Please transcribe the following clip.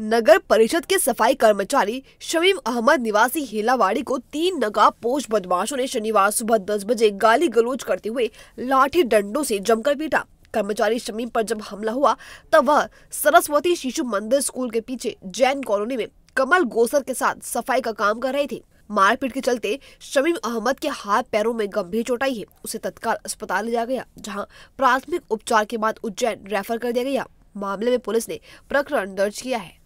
नगर परिषद के सफाई कर्मचारी शमीम अहमद निवासी हेलावाड़ी को तीन नगा पोष बदमाशों ने शनिवार सुबह दस बजे गाली गलोच करते हुए लाठी डंडों से जमकर पीटा कर्मचारी शमीम पर जब हमला हुआ तब वह सरस्वती शिशु मंदिर स्कूल के पीछे जैन कॉलोनी में कमल गोसर के साथ सफाई का काम कर रहे थे मारपीट के चलते शमीम अहमद के हाथ पैरों में गंभीर चोट आई है उसे तत्काल अस्पताल ले जाया गया जहाँ प्राथमिक उपचार के बाद उज्जैन रेफर कर दिया गया मामले में पुलिस ने प्रकरण दर्ज किया है